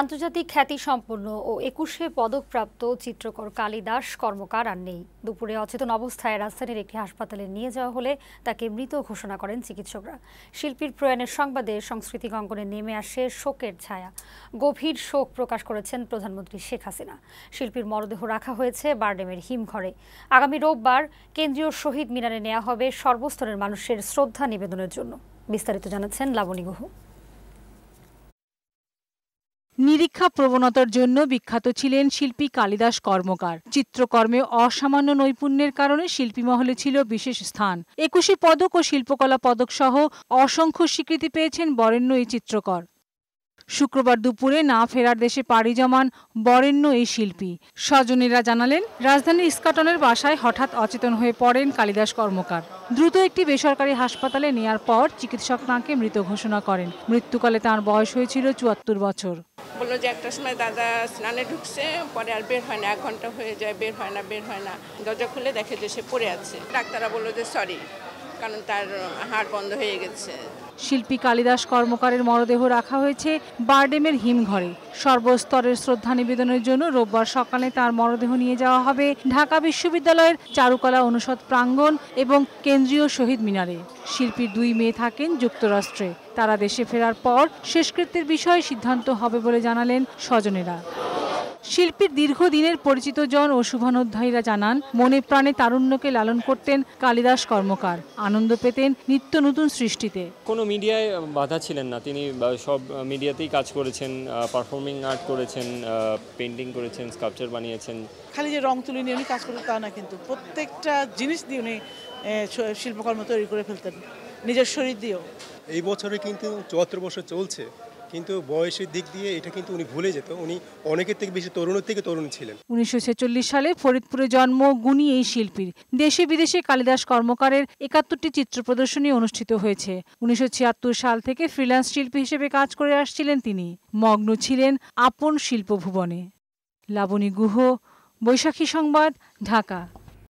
আন্তর্জাতিক খ্যাতি সম্পন্ন ও একুশে পদকপ্রাপ্ত চিত্রকর কালিদাস কর্মকার আর নেই দুপুরে অচেতন অবস্থায় রাজধানীর একটি হাসপাতালে নিয়ে যাওয়া হলে তাকে মৃত ঘোষণা করেন চিকিৎসকরা শিল্পীর প্রয়াণের সংবাদে সংস্কৃতি অঙ্গনে নেমে আসে শোকের ছায়া গভীর শোক প্রকাশ করেছেন প্রধানমন্ত্রী শেখ হাসিনা শিল্পীর মরদেহ রাখা হয়েছে বারডেমের হিমঘরে আগামী রোববার কেন্দ্রীয় শহীদ মিনারে নেওয়া হবে সর্বস্তরের মানুষের শ্রদ্ধা নিবেদনের জন্য বিস্তারিত জানাচ্ছেন লাবণী গুহ নিরীক্ষা প্রবণতার জন্য বিখ্যাত ছিলেন শিল্পী কালিদাস কর্মকার চিত্রকর্মে অসামান্য নৈপুণ্যের কারণে শিল্পী মহলে ছিল বিশেষ স্থান একুশে পদক ও শিল্পকলা পদক সহ অসংখ্য স্বীকৃতি পেয়েছেন বরেণ্য এই চিত্রকর শুক্রবার দুপুরে না ফেরার দেশে পাড়ি জমান বরেণ্য এই শিল্পী স্বজনেরা জানালেন রাজধানীর ইস্কাটনের বাসায় হঠাৎ অচেতন হয়ে পড়েন কালিদাস কর্মকার দ্রুত একটি বেসরকারি হাসপাতালে নেয়ার পর চিকিৎসক তাঁকে মৃত ঘোষণা করেন মৃত্যুকালে তাঁর বয়স হয়েছিল চুয়াত্তর বছর বললো যে একটার সময় দাদা স্নানে ঢুকছে পরে আর বের হয় না এক ঘন্টা হয়ে যায় বের হয় না বের হয় না দরজা খুলে দেখে যে সে পড়ে আছে ডাক্তাররা বললো যে সরি কারণ তার হাড় বন্ধ হয়ে গেছে শিল্পী কালিদাস কর্মকারের মরদেহ রাখা হয়েছে বারডেমের হিমঘরে সর্বস্তরের শ্রদ্ধা নিবেদনের জন্য রোববার সকালে তার মরদেহ নিয়ে যাওয়া হবে ঢাকা বিশ্ববিদ্যালয়ের চারুকলা অনুষদ প্রাঙ্গণ এবং কেন্দ্রীয় শহীদ মিনারে শিল্পীর দুই মেয়ে থাকেন যুক্তরাষ্ট্রে তারা দেশে ফেরার পর শেষকৃত্যের বিষয়ে সিদ্ধান্ত হবে বলে জানালেন স্বজনেরা শিল্পীর দীর্ঘদিনের পরিচিত জন ও শুভানোধ্যায়ীরা জানান মনে প্রাণে তারুণ্যকে লালন করতেন কালিদাস কর্মকার আনন্দ পেতেন নিত্য নতুন সৃষ্টিতে কোনো মিডিয়ায় বাধা ছিলেন না তিনি সব মিডিয়াতেই কাজ করেছেন পারফর্মিং আর্ট করেছেন পেন্টিং করেছেন স্কাল্পচার বানিয়েছেন খালি যে রং তুলি নিয়ে উনি কাজ করতেন তা না কিন্তু প্রত্যেকটা জিনিস দিয়ে উনি শিল্পকর্ম তৈরি করে ফেলতেন নিজের শরীর দিয়েও এই বছরে কিন্তু চুয়াত্তর বছর চলছে কিন্তু বয়সের দিক দিয়ে এটা কিন্তু উনি ভুলে যেত উনি অনেকের থেকে বেশি তরুণের থেকে তরুণ ছিলেন উনিশশো সালে ফরিদপুরে জন্ম গুণী এই শিল্পীর দেশে বিদেশে কালিদাস কর্মকারের একাত্তরটি চিত্র প্রদর্শনী অনুষ্ঠিত হয়েছে উনিশশো সাল থেকে ফ্রিল্যান্স শিল্পী হিসেবে কাজ করে আসছিলেন তিনি মগ্ন ছিলেন আপন শিল্প ভুবনে লাবণী গুহ বৈশাখী সংবাদ ঢাকা